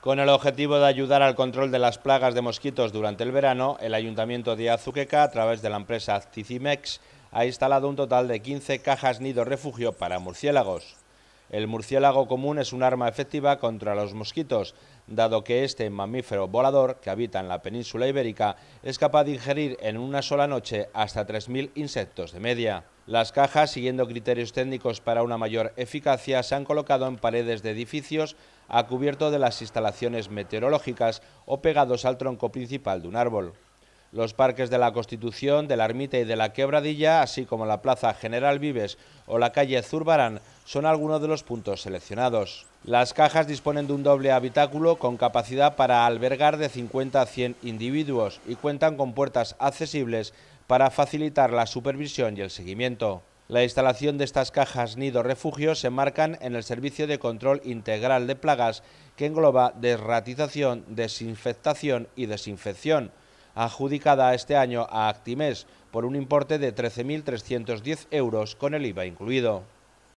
Con el objetivo de ayudar al control de las plagas de mosquitos durante el verano, el Ayuntamiento de Azuqueca, a través de la empresa Ticimex, ha instalado un total de 15 cajas nido refugio para murciélagos. El murciélago común es un arma efectiva contra los mosquitos, dado que este mamífero volador que habita en la península ibérica es capaz de ingerir en una sola noche hasta 3.000 insectos de media. Las cajas, siguiendo criterios técnicos para una mayor eficacia, se han colocado en paredes de edificios a cubierto de las instalaciones meteorológicas o pegados al tronco principal de un árbol. Los parques de la Constitución, de la Ermita y de la Quebradilla, así como la Plaza General Vives o la calle Zurbarán, son algunos de los puntos seleccionados. Las cajas disponen de un doble habitáculo con capacidad para albergar de 50 a 100 individuos y cuentan con puertas accesibles para facilitar la supervisión y el seguimiento. La instalación de estas cajas nido refugio se marcan en el servicio de control integral de plagas que engloba desratización, desinfectación y desinfección adjudicada este año a Actimes por un importe de 13.310 euros con el IVA incluido.